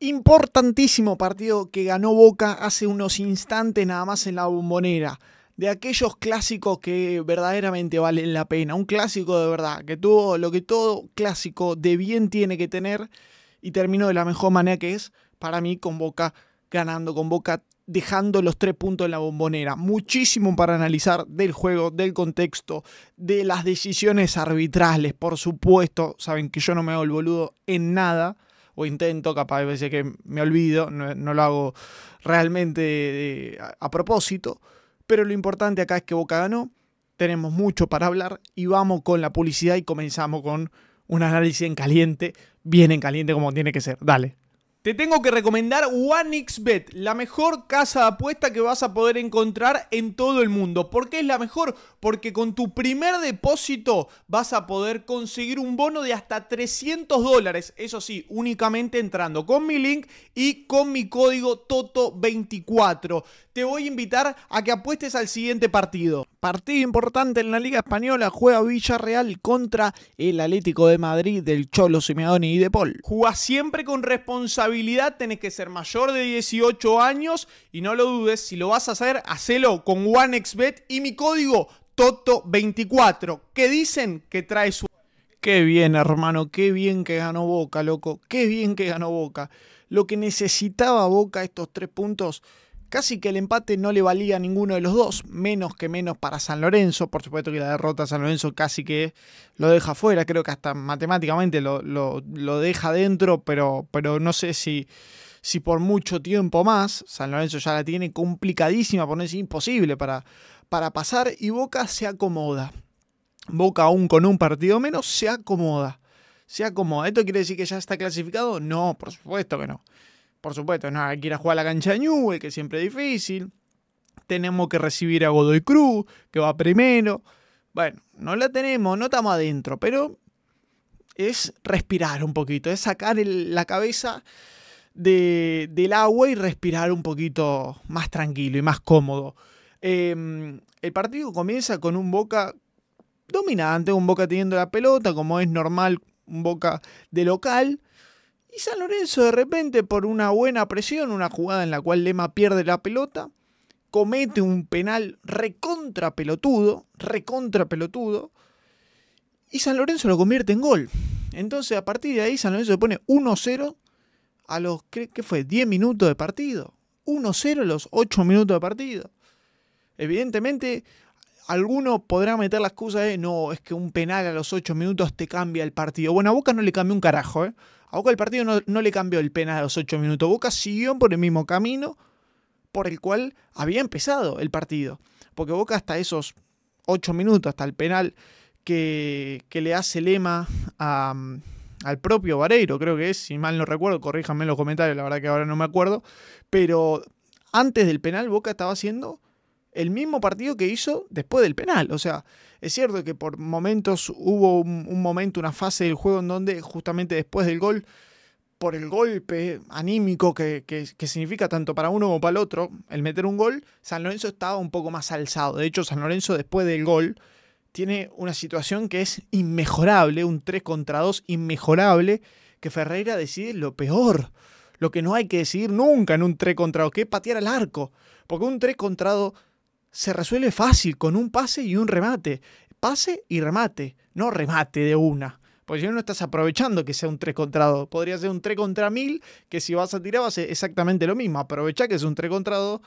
Importantísimo partido que ganó Boca hace unos instantes nada más en la bombonera. De aquellos clásicos que verdaderamente valen la pena. Un clásico de verdad, que tuvo lo que todo clásico de bien tiene que tener. Y terminó de la mejor manera que es, para mí, con Boca ganando, con Boca dejando los tres puntos en la bombonera. Muchísimo para analizar del juego, del contexto, de las decisiones arbitrales, por supuesto. Saben que yo no me hago el boludo en nada o intento, capaz de veces que me olvido, no, lo hago realmente eh, a, propósito, pero lo importante acá es que Boca ganó, tenemos mucho para hablar y vamos con la publicidad y comenzamos con un análisis en caliente, bien en caliente como tiene que ser, dale. Te tengo que recomendar OneXBet, la mejor casa de apuesta que vas a poder encontrar en todo el mundo. porque es la mejor? porque con tu primer depósito vas a poder conseguir un bono de hasta 300 dólares, eso sí, únicamente entrando con mi link y con mi código TOTO24. Te voy a invitar a que apuestes al siguiente partido. Partido importante en la Liga Española, juega Villarreal contra el Atlético de Madrid del Cholo Simeone y de Paul. Juega siempre con responsabilidad, tenés que ser mayor de 18 años y no lo dudes, si lo vas a hacer, hacelo con OneXBet y mi código Toto 24, que dicen que trae su... Qué bien, hermano, qué bien que ganó Boca, loco, qué bien que ganó Boca. Lo que necesitaba Boca estos tres puntos, casi que el empate no le valía a ninguno de los dos, menos que menos para San Lorenzo, por supuesto que la derrota a San Lorenzo casi que lo deja fuera, creo que hasta matemáticamente lo, lo, deja dentro, pero, pero no sé si si por mucho tiempo más, San Lorenzo ya la tiene complicadísima, por no decir imposible para, para pasar y Boca se acomoda. Boca aún con un partido menos se acomoda. Se acomoda. ¿Esto quiere decir que ya está clasificado? No, por supuesto que no. Por supuesto, no, hay que ir a jugar a la cancha de Newell, que siempre es difícil. Tenemos que recibir a Godoy Cruz, que va primero. Bueno, no la tenemos, no estamos adentro, pero es respirar un poquito, es sacar la cabeza del agua y respirar un poquito más tranquilo y más cómodo. Em, el partido comienza con un Boca dominante, un Boca teniendo la pelota, como es normal, un Boca de local. Y San Lorenzo de repente, por una buena presión, una jugada en la cual Lema pierde la pelota, comete un penal recontra pelotudo, recontra pelotudo, y San Lorenzo lo convierte en gol. Entonces a partir de ahí San Lorenzo se pone 1-0 a los, ¿qué fue? 10 minutos de partido. 1-0 a los 8 minutos de partido. Evidentemente, alguno podrá meter la excusa de no, es que un penal a los 8 minutos te cambia el partido. Bueno, a Boca no le cambió un carajo, ¿eh? A Boca el partido no, le cambió el penal a los 8 minutos. Boca siguió por el mismo camino por el cual había empezado el partido. Porque Boca hasta esos 8 minutos, hasta el penal que, le hace Lema al propio Vareiro, creo que es, si mal no recuerdo, corríjanme en los comentarios, la verdad que ahora no me acuerdo, pero antes del penal Boca estaba haciendo el mismo partido que hizo después del penal. O sea, es cierto que por momentos hubo un, momento, una fase del juego en donde justamente después del gol por el golpe anímico que, que, significa tanto para uno como para el otro, el meter un gol, San Lorenzo estaba un poco más alzado. De hecho, San Lorenzo después del gol tiene una situación que es inmejorable, un 3 contra 2 inmejorable, que Ferreira decide lo peor, lo que no hay que decidir nunca en un 3 contra 2, que es patear al arco. Porque un 3 contra 2 se resuelve fácil con un pase y un remate. Pase y remate, no remate de una. Porque si no, estás aprovechando que sea un 3 contra 2. Podría ser un 3 contra 1000, que si vas a tirar va a ser exactamente lo mismo. Aprovecha que es un 3 contra 2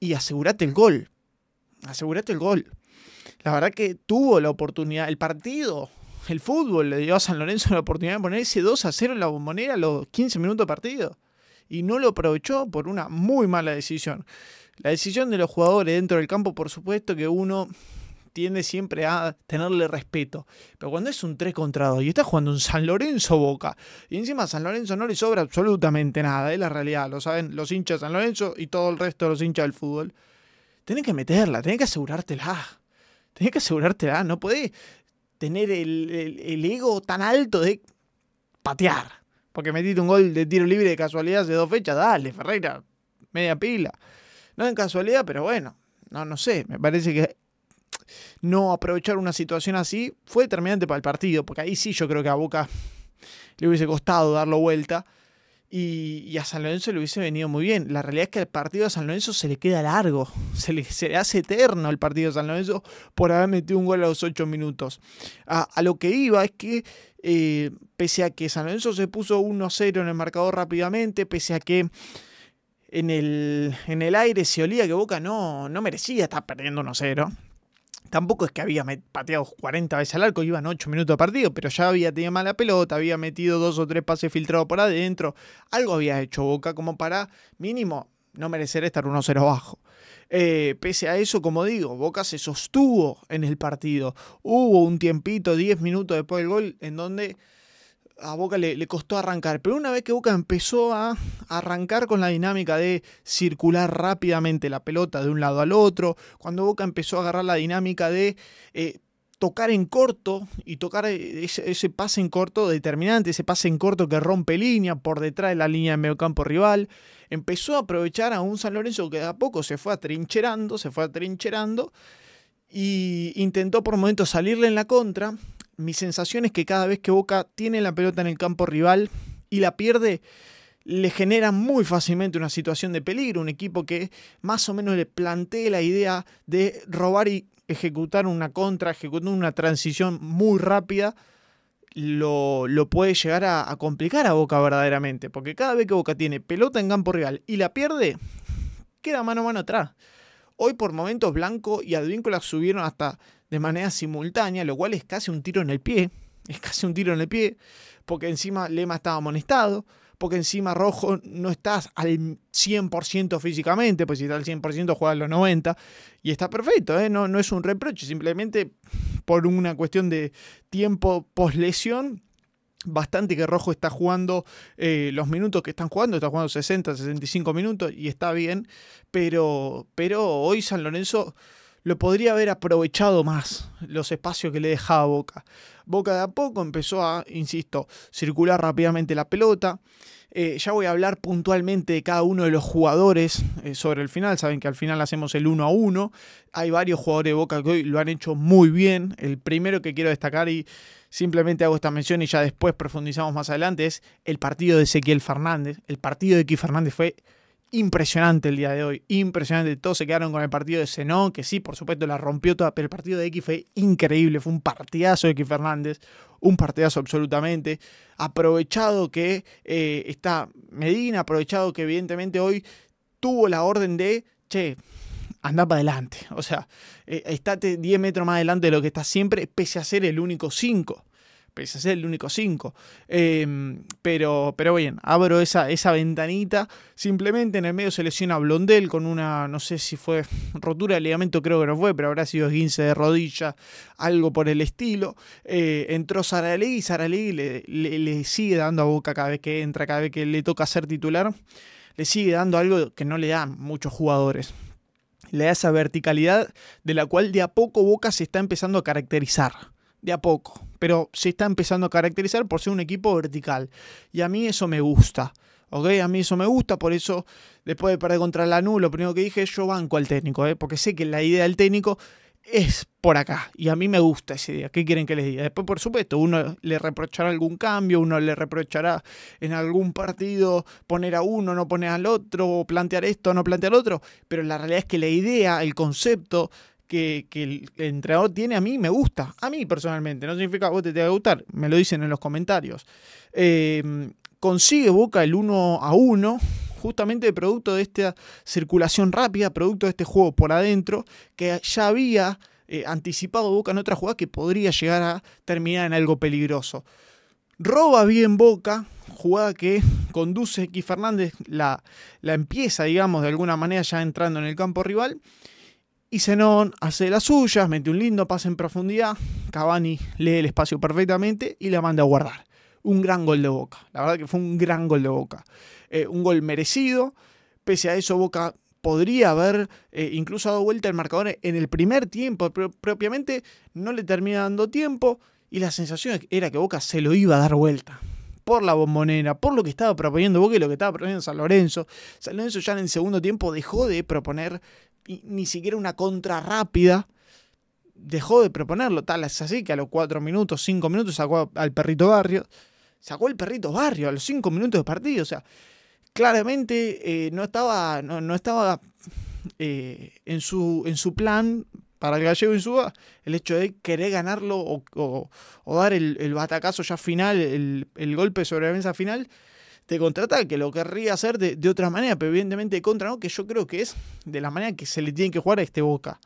y asegúrate el gol. Asegúrate el gol. La verdad que tuvo la oportunidad, el partido, el fútbol le dio a San Lorenzo la oportunidad de poner ese 2 a 0 en la bombonera a los 15 minutos de partido y no lo aprovechó por una muy mala decisión. La decisión de los jugadores dentro del campo, por supuesto que uno tiende siempre a tenerle respeto. Pero cuando es un 3 contra 2 y está jugando un San Lorenzo Boca, y encima San Lorenzo no le sobra absolutamente nada, es la realidad, lo saben los hinchas de San Lorenzo y todo el resto de los hinchas del fútbol. tienen que meterla, tenés que asegurártela. Tenés que asegurártela, no podés tener el ego tan alto de patear. Porque metiste un gol de tiro libre de casualidad de dos fechas. Dale, Ferreira, media pila. No en casualidad, pero bueno. No, no sé. Me parece que no aprovechar una situación así fue determinante para el partido. Porque ahí sí yo creo que a Boca le hubiese costado darlo vuelta. Y, a San Lorenzo le hubiese venido muy bien. La realidad es que el partido de San Lorenzo se le queda largo, se le, se hace eterno el partido de San Lorenzo por haber metido un gol a los 8 minutos. A, lo que iba es que, eh, pese a que San Lorenzo se puso 1-0 en el marcador rápidamente, pese a que en el, en el aire se olía que Boca no, no merecía estar perdiendo 1-0. Tampoco es que había pateado 40 veces al arco, iban 8 minutos de partido, pero ya había tenido mala pelota, había metido dos o tres pases filtrados por adentro. Algo había hecho Boca como para mínimo no merecer estar 1-0 abajo. Eh, pese a eso, como digo, Boca se sostuvo en el partido. Hubo un tiempito, 10 minutos después del gol, en donde a Boca le, costó arrancar, pero una vez que Boca empezó a arrancar con la dinámica de circular rápidamente la pelota de un lado al otro, cuando Boca empezó a agarrar la dinámica de eh, tocar en corto y tocar eh, ese, pase en corto determinante, ese pase en corto que rompe línea por detrás de la línea de campo rival, empezó a aprovechar a un San Lorenzo que de a poco se fue atrincherando, se fue atrincherando y intentó por momentos salirle en la contra, mi sensación es que cada vez que Boca tiene la pelota en el campo rival y la pierde, le genera muy fácilmente una situación de peligro. Un equipo que más o menos le plantee la idea de robar y ejecutar una contra, ejecutar una transición muy rápida. Lo, puede llegar a, complicar a Boca verdaderamente. Porque cada vez que Boca tiene pelota en campo rival y la pierde, queda mano a mano atrás. Hoy por momentos Blanco y Advíncula subieron hasta de manera simultánea, lo cual es casi un tiro en el pie. Es casi un tiro en el pie, porque encima Lema estaba amonestado, porque encima Rojo no estás al 100% físicamente, pues si está al 100% juega los 90 y está perfecto, ¿eh? no, no es un reproche, simplemente por una cuestión de tiempo post lesión bastante que Rojo está jugando eh, los minutos que están jugando, está jugando 60, 65 minutos y está bien, pero, pero hoy San Lorenzo lo podría haber aprovechado más los espacios que le dejaba Boca. Boca de a poco empezó a, insisto, circular rápidamente la pelota. Eh, ya voy a hablar puntualmente de cada uno de los jugadores eh, sobre el final. Saben que al final hacemos el uno a uno. Hay varios jugadores de Boca que hoy lo han hecho muy bien. El primero que quiero destacar y simplemente hago esta mención y ya después profundizamos más adelante es el partido de Ezequiel Fernández. El partido de Ezequiel Fernández fue impresionante el día de hoy, impresionante. Todos se quedaron con el partido de Seno, que sí, por supuesto, la rompió toda, pero el partido de X fue increíble, fue un partidazo de X Fernández, un partidazo absolutamente. Aprovechado que eh, está Medina, aprovechado que evidentemente hoy tuvo la orden de, che, anda para adelante. O sea, eh, estate 10 metros más adelante de lo que está siempre, pese a ser el único 5 pese a ser el único 5. Em, pero, pero bien, abro esa, esa ventanita. Simplemente en el medio se lesiona Blondel con una, no sé si fue rotura de ligamento, creo que no fue, pero habrá sido esguince de rodilla, algo por el estilo. Eh, entró Saralegui y Saralegui le, le, le sigue dando a boca cada vez que entra, cada vez que le toca ser titular. Le sigue dando algo que no le dan muchos jugadores le da esa verticalidad de la cual de a poco Boca se está empezando a caracterizar. De a poco pero se está empezando a caracterizar por ser un equipo vertical. Y a mí eso me gusta. ¿ok? A mí eso me gusta, por eso después de perder contra Lanús, lo primero que dije es yo banco al técnico, ¿eh? porque sé que la idea del técnico es por acá y a mí me gusta esa idea. ¿Qué quieren que les diga? Después, por supuesto, uno le reprochará algún cambio, uno le reprochará en algún partido poner a uno, no poner al otro, plantear esto, no plantear al otro, pero la realidad es que la idea, el concepto, que, el entrenador tiene a mí me gusta, a mí personalmente, no significa que vos te, te va a gustar, me lo dicen en los comentarios. Eh, consigue Boca el 1 a 1, justamente producto de esta circulación rápida, producto de este juego por adentro, que ya había eh, anticipado Boca en otra jugada que podría llegar a terminar en algo peligroso. Roba bien Boca, jugada que conduce X Fernández, la, la empieza, digamos, de alguna manera ya entrando en el campo rival y Zenón hace las suyas, mete un lindo pase en profundidad. Cavani lee el espacio perfectamente y la manda a guardar. Un gran gol de Boca. La verdad que fue un gran gol de Boca. Eh, un gol merecido. Pese a eso, Boca podría haber eh, incluso dado vuelta el marcador en el primer tiempo. Pero propiamente no le termina dando tiempo. Y la sensación era que Boca se lo iba a dar vuelta por la bombonera, por lo que estaba proponiendo Boca y lo que estaba proponiendo San Lorenzo. San Lorenzo ya en el segundo tiempo dejó de proponer ni siquiera una contra rápida, dejó de proponerlo. Tal es así que a los cuatro minutos, cinco minutos sacó al perrito barrio. Sacó el perrito barrio a los cinco minutos de partido. O sea, claramente eh, no estaba, no, estaba eh, en, su, en su plan para el gallego Insúa el hecho de querer ganarlo o, dar el, el, batacazo ya final, el, el golpe sobre la mesa final, te contrata que lo querría hacer de, otra manera, pero evidentemente contra no, que yo creo que es de la manera que se le tiene que jugar a este Boca.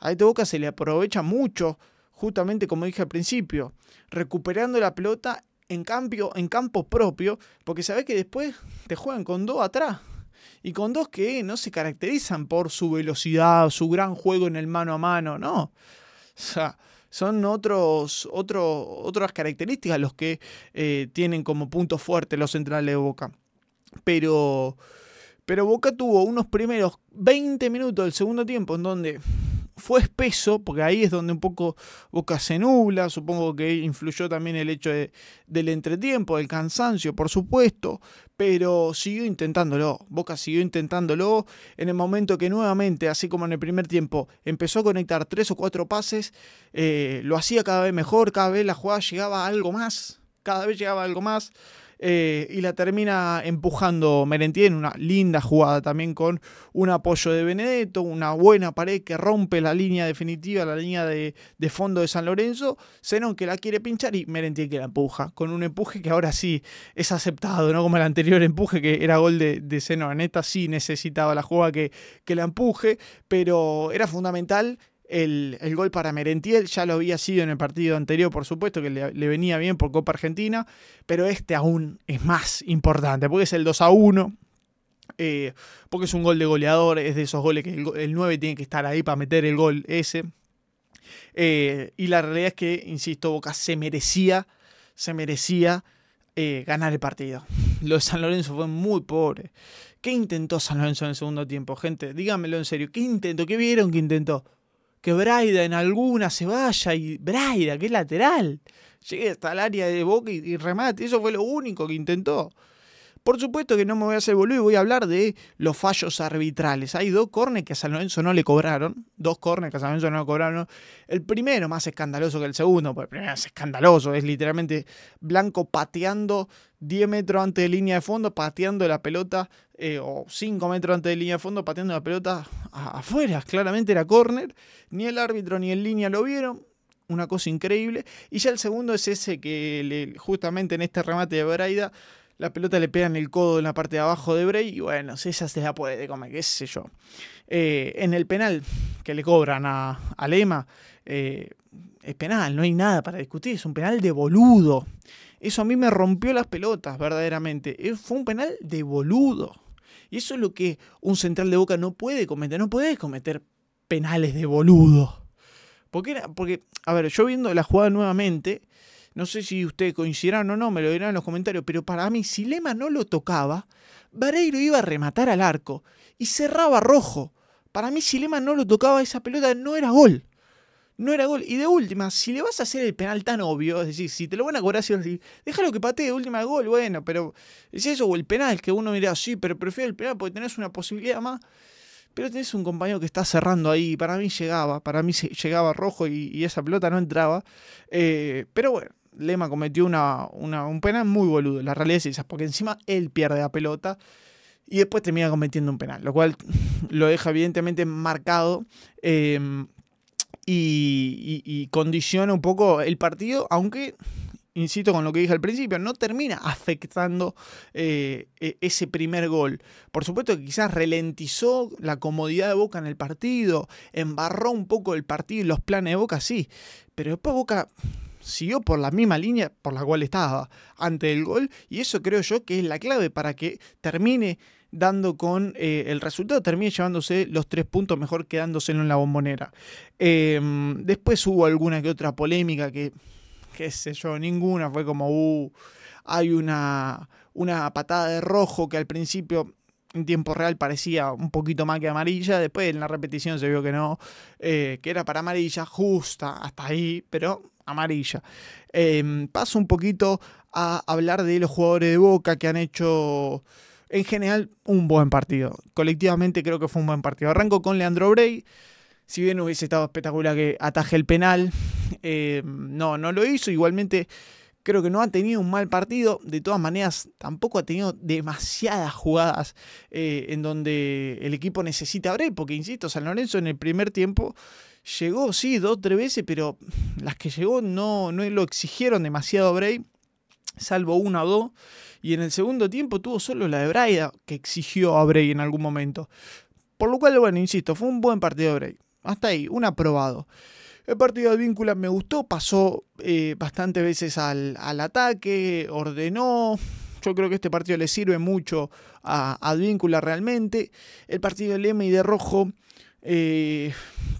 A este Boca se le aprovecha mucho, justamente como dije al principio, recuperando la pelota en, en campo propio, porque sabes que después te juegan con dos atrás. Y con dos que no se caracterizan por su velocidad, su gran juego en el mano a mano, no. O sea, son otros, otro, otras características los que eh, tienen como punto fuerte los centrales de Boca. Pero, pero Boca tuvo unos primeros 20 minutos del segundo tiempo en donde fue espeso, porque ahí es donde un poco Boca se nubla, supongo que influyó también el hecho del entretiempo, del cansancio, por supuesto, pero siguió intentándolo, Boca siguió intentándolo en el momento que nuevamente, así como en el primer tiempo, empezó a conectar tres o cuatro pases, eh, lo hacía cada vez mejor, cada vez la jugada llegaba algo más, cada vez llegaba a algo más. Eh, y la termina empujando Merentier en una linda jugada también con un apoyo de Benedetto, una buena pared que rompe la línea definitiva, la línea de, fondo de San Lorenzo, Zenón que la quiere pinchar y Merentier que la empuja, con un empuje que ahora sí es aceptado, no como el anterior empuje que era gol de, de Aneta neta sí necesitaba la jugada que, que la empuje, pero era fundamental el, gol para Merentiel, ya lo había sido en el partido anterior, por supuesto, que le, venía bien por Copa Argentina, pero este aún es más importante, porque es el 2 a 1, eh, porque es un gol de goleador, es de esos goles que el, 9 tiene que estar ahí para meter el gol ese. Eh, y la realidad es que, insisto, Boca se merecía, se merecía eh, ganar el partido. Lo de San Lorenzo fue muy pobre. ¿Qué intentó San Lorenzo en el segundo tiempo? Gente, díganmelo en serio. ¿Qué intentó? ¿Qué vieron que intentó? que Braida en alguna se vaya y Braida, que lateral, llegue hasta el área de Boca y, remate. Eso fue lo único que intentó. Por supuesto que no me voy a hacer boludo y voy a hablar de los fallos arbitrales. Hay dos cornes que a San Lorenzo no le cobraron. Dos cornes que a San Lorenzo no le cobraron. El primero más escandaloso que el segundo, porque el primero es escandaloso. Es literalmente Blanco pateando 10 metros antes de línea de fondo, pateando la pelota eh, o 5 metros antes de línea de fondo pateando la pelota afuera. Claramente era corner Ni el árbitro ni en línea lo vieron. Una cosa increíble. Y ya el segundo es ese que justamente en este remate de Braida la pelota le pega en el codo en la parte de abajo de Bray y bueno, esa se la puede comer, qué sé yo. Eh, en el penal que le cobran a, Alema Lema, eh, es penal, no hay nada para discutir, es un penal de boludo. Eso a mí me rompió las pelotas, verdaderamente. Fue un penal de boludo. Y eso es lo que un central de boca no puede cometer. No puede cometer penales de boludo. Porque, era, porque, a ver, yo viendo la jugada nuevamente, no sé si ustedes coincidirán o no, me lo dirán en los comentarios, pero para mí, si Lema no lo tocaba, Vareiro iba a rematar al arco y cerraba rojo. Para mí, si Lema no lo tocaba, esa pelota no era gol no era gol. Y de última, si le vas a hacer el penal tan obvio, es decir, si te lo van a cobrar, si déjalo que patee de última gol, bueno, pero es eso, o el penal, que uno mira, sí, pero prefiero el penal porque tenés una posibilidad más. Pero tenés un compañero que está cerrando ahí, para mí llegaba, para mí llegaba rojo y, esa pelota no entraba. Eh, pero bueno, Lema cometió una, un penal muy boludo, la realidad es esa, porque encima él pierde la pelota y después termina cometiendo un penal, lo cual lo deja evidentemente marcado. Eh, y, condiciona un poco el partido, aunque insisto con lo que dije al principio, no termina afectando eh, e, ese primer gol. Por supuesto que quizás ralentizó la comodidad de Boca en el partido, embarró un poco el partido y los planes de Boca, sí, pero después Boca siguió por la misma línea por la cual estaba ante el gol y eso creo yo que es la clave para que termine dando con eh, el resultado, termina llevándose los tres puntos, mejor quedándoselo en la bombonera. Em, después hubo alguna que otra polémica que, qué sé yo, ninguna, fue como, uh, hay una, una patada de rojo que al principio en tiempo real parecía un poquito más que amarilla, después en la repetición se vio que no, eh, que era para amarilla, justa hasta ahí, pero amarilla. Em, paso un poquito a hablar de los jugadores de Boca que han hecho en general, un buen partido. Colectivamente creo que fue un buen partido. Arranco con Leandro Bray. Si bien hubiese estado espectacular que ataje el penal, eh, no, no lo hizo. Igualmente, creo que no ha tenido un mal partido. De todas maneras, tampoco ha tenido demasiadas jugadas eh, en donde el equipo necesita a Bray. Porque, insisto, San Lorenzo en el primer tiempo llegó, sí, dos, o tres veces, pero las que llegó no, no lo exigieron demasiado Bray salvo 1 o dos. Y en el segundo tiempo tuvo solo la de Braida, que exigió a Bray en algún momento. Por lo cual, bueno, insisto, fue un buen partido de Bray. Hasta ahí, un aprobado. El partido de Víncula me gustó, pasó eh, bastantes veces al, ataque, ordenó. Yo creo que este partido le sirve mucho a Advíncula realmente. El partido de Lema y de Rojo eh,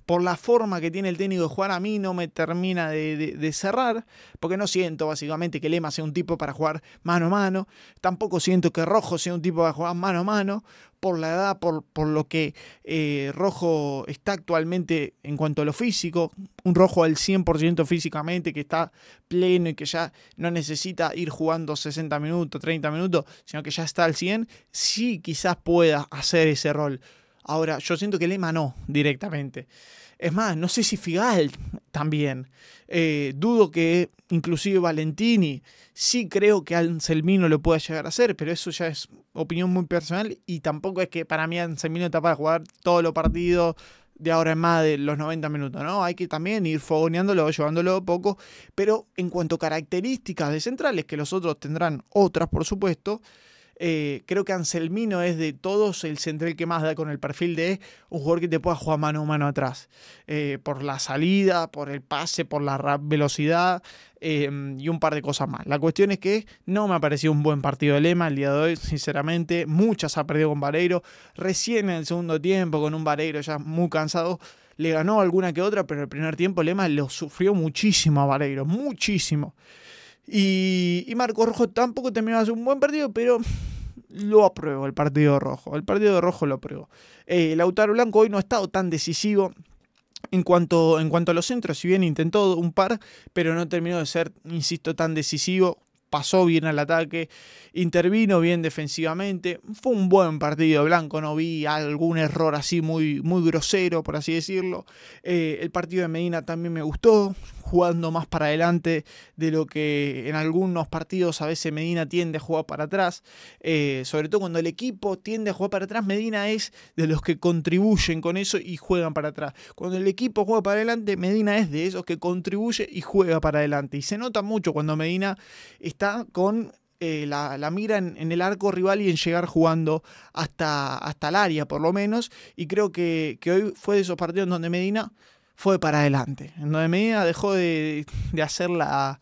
por la forma que tiene el técnico de jugar, a mí no me termina de, cerrar, porque no siento básicamente que Lema sea un tipo para jugar mano a mano, tampoco siento que Rojo sea un tipo para jugar mano a mano, por la edad, por, por lo que eh, Rojo está actualmente en cuanto a lo físico, un Rojo al 100% físicamente, que está pleno y que ya no necesita ir jugando 60 minutos, 30 minutos, sino que ya está al 100, sí quizás pueda hacer ese rol Ahora, yo siento que le no, directamente. Es más, no sé si Figal también. Eh, dudo que inclusive Valentini. Sí creo que Anselmino lo pueda llegar a hacer, pero eso ya es opinión muy personal y tampoco es que para mí Anselmino está para jugar todos los partidos de ahora en más de los 90 minutos, ¿no? Hay que también ir fogoneándolo, llevándolo poco, pero en cuanto a características de centrales, que los otros tendrán otras, por supuesto, eh, creo que Anselmino es de todos el central que más da con el perfil de un jugador que te pueda jugar mano a mano atrás. Eh, por la salida, por el pase, por la velocidad em, y un par de cosas más. La cuestión es que no me ha parecido un buen partido de Lema el día de hoy, sinceramente. Muchas ha perdido con Vareiro. Recién en el segundo tiempo, con un Vareiro ya muy cansado le ganó alguna que otra, pero el primer tiempo Lema lo sufrió muchísimo a Vareiro, muchísimo. Y, Marco Rojo tampoco terminó de hacer un buen partido, pero lo apruebo el partido rojo. El partido rojo lo apruebo. El eh, Lautaro Blanco hoy no ha estado tan decisivo. En cuanto, en cuanto a los centros, si bien intentó un par, pero no terminó de ser, insisto, tan decisivo pasó bien al ataque, intervino bien defensivamente. Fue un buen partido Blanco, no vi algún error así muy, muy grosero, por así decirlo. Eh, el partido de Medina también me gustó, jugando más para adelante de lo que en algunos partidos a veces Medina tiende a jugar para atrás. Eh, sobre todo cuando el equipo tiende a jugar para atrás, Medina es de los que contribuyen con eso y juegan para atrás. Cuando el equipo juega para adelante, Medina es de esos que contribuye y juega para adelante. Y se nota mucho cuando Medina está con eh, la, mira en, el arco rival y en llegar jugando hasta, hasta el área, por lo menos. Y creo que, hoy fue de esos partidos en donde Medina fue para adelante, en donde Medina dejó de, hacer la,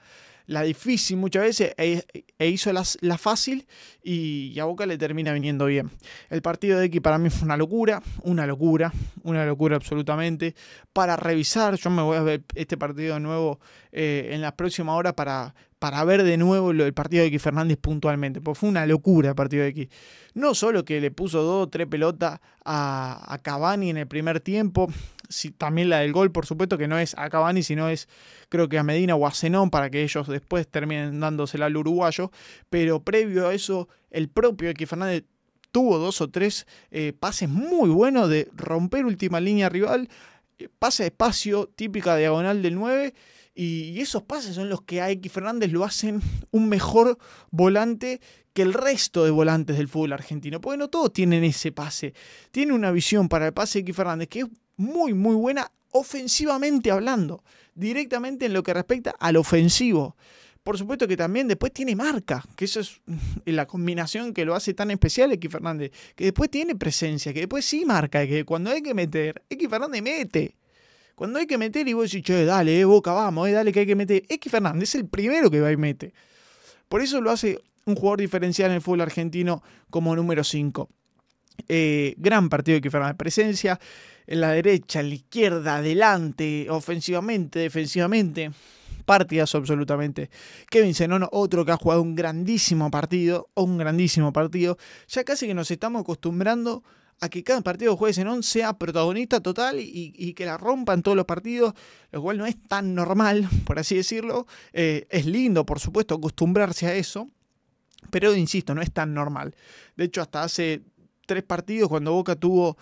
difícil muchas veces e, e hizo la, fácil y, a Boca le termina viniendo bien. El partido de X para mí fue una locura, una locura, una locura absolutamente. Para revisar, yo me voy a ver este partido de nuevo eh, en la próxima hora para para ver de nuevo el partido de X Fernández puntualmente, pues fue una locura el partido de X. No solo que le puso dos o tres pelotas a, a, en el primer tiempo, si, también la del gol, por supuesto, que no es a Cavani, sino es creo que a Medina o a Zenón para que ellos después terminen dándosela al uruguayo, pero previo a eso, el propio X Fernández tuvo dos o tres eh, pases muy buenos de romper última línea rival, eh, pase de espacio típica diagonal del 9 y, esos pases son los que a X Fernández lo hacen un mejor volante que el resto de volantes del fútbol argentino. Porque no todos tienen ese pase. Tiene una visión para el pase de X Fernández que es muy, muy buena ofensivamente hablando. Directamente en lo que respecta al ofensivo. Por supuesto que también después tiene marca, que eso es la combinación que lo hace tan especial X Fernández, que después tiene presencia, que después sí marca, que cuando hay que meter, X Fernández mete. Cuando hay que meter y vos decís, che, dale, eh, Boca, vamos, eh, dale que hay que meter. Es Fernández es el primero que va y mete. Por eso lo hace un jugador diferencial en el fútbol argentino como número 5. Eh, gran partido de Fernández. Presencia en la derecha, en la izquierda, adelante, ofensivamente, defensivamente. Partidas absolutamente. Kevin Zenono, otro que ha jugado un grandísimo partido, un grandísimo partido. Ya casi que nos estamos acostumbrando a que cada partido de jueves en sea protagonista total y, que la rompan todos los partidos, lo cual no es tan normal, por así decirlo. Eh, es lindo, por supuesto, acostumbrarse a eso, pero insisto, no es tan normal. De hecho, hasta hace tres partidos, cuando Boca tuvo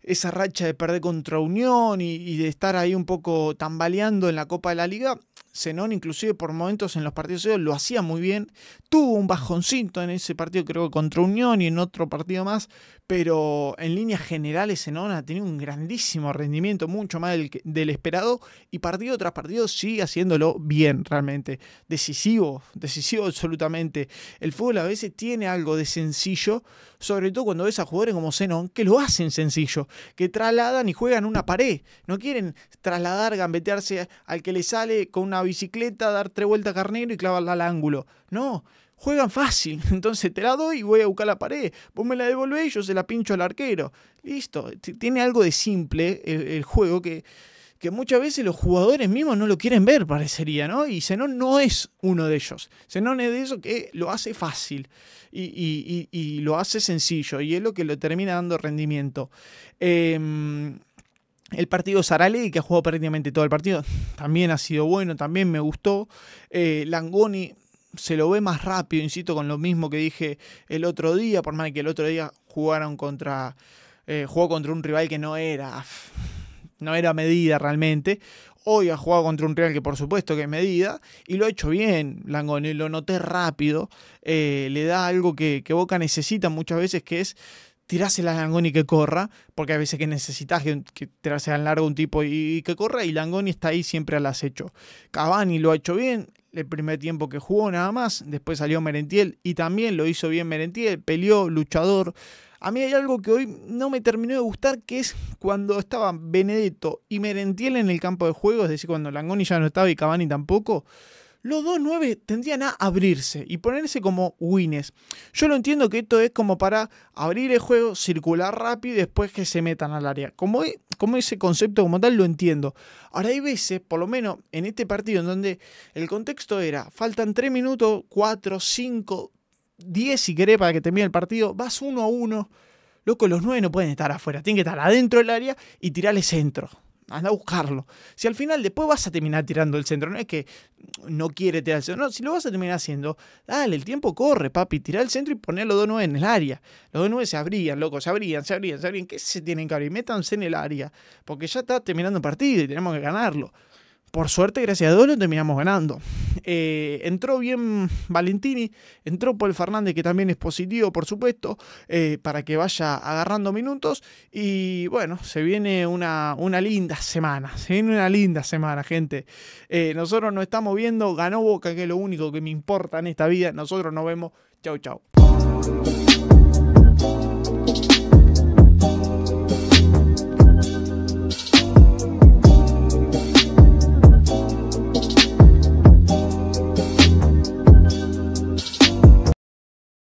esa racha de perder contra Unión y de estar ahí un poco tambaleando en la Copa de la Liga, Zenón, inclusive por momentos en los partidos eh, lo hacía muy bien. Tuvo un bajoncito en ese partido, creo contra Unión y en otro partido más. Pero en líneas generales, Zenón ha tenido un grandísimo rendimiento, mucho más del, esperado. Y partido tras partido sigue haciéndolo bien, realmente. Decisivo, decisivo absolutamente. El fútbol a veces tiene algo de sencillo, sobre todo cuando ves a jugadores como Zenón que lo hacen sencillo, que trasladan y juegan una pared. No quieren trasladar, gambetearse al que le sale con una bicicleta, dar tres vueltas carnero y clavarla al ángulo. No, juegan fácil. Entonces te la doy y voy a buscar la pared. Vos me la devolvés y yo se la pincho al arquero. Listo. Tiene algo de simple el, juego que, que muchas veces los jugadores mismos no lo quieren ver, parecería, ¿no? Y Zenón no es uno de ellos. Zenón es de eso que lo hace fácil y, y, y, lo hace sencillo y es lo que lo termina dando rendimiento. Eh, el partido Saralegui, que ha jugado prácticamente todo el partido, también ha sido bueno, también me gustó. Eh, Langoni se lo ve más rápido, insisto, con lo mismo que dije el otro día, por más que el otro día jugaron contra. Eh, jugó contra un rival que no era. No era medida realmente. Hoy ha jugado contra un Real que por supuesto que es medida y lo ha hecho bien Langoni, lo noté rápido, eh, le da algo que, Boca necesita muchas veces que es Tirase a Langoni que corra, porque a veces que necesitas que, que a largo un tipo y, que corra, y Langoni está ahí siempre al acecho. Cavani lo ha hecho bien, el primer tiempo que jugó nada más, después salió Merentiel y también lo hizo bien Merentiel, peleó, luchador. A mí hay algo que hoy no me terminó de gustar, que es cuando estaban Benedetto y Merentiel en el campo de juego, es decir, cuando Langoni ya no estaba y Cavani tampoco los dos 9 tendrían a abrirse y ponerse como wines. Yo lo entiendo que esto es como para abrir el juego, circular rápido y después que se metan al área. Como, ese concepto como tal lo entiendo. Ahora hay veces, por lo menos en este partido, en donde el contexto era, faltan 3 minutos, 4, 5, 10 si querés para que termine el partido, vas uno a uno. Loco, los 9 no pueden estar afuera, tienen que estar adentro del área y tirarles centro anda a buscarlo. Si al final después vas a terminar tirando el centro, no es que no quiere tirar el centro, no, si lo vas a terminar haciendo, dale, el tiempo corre, papi, tirar el centro y poner los dos nueves en el área. Los dos nueve se abrían, loco, se abrían, se abrían, se abrían, ¿qué se tienen que abrir? Métanse en el área, porque ya está terminando el partido y tenemos que ganarlo por suerte, gracias a Dios, lo terminamos ganando. Eh, entró bien Valentini, entró Paul Fernández, que también es positivo, por supuesto, eh, para que vaya agarrando minutos. Y bueno, se viene una, una linda semana, se viene una linda semana, gente. Eh, nosotros nos estamos viendo, ganó Boca, que es lo único que me importa en esta vida. Nosotros nos vemos. Chau, chau.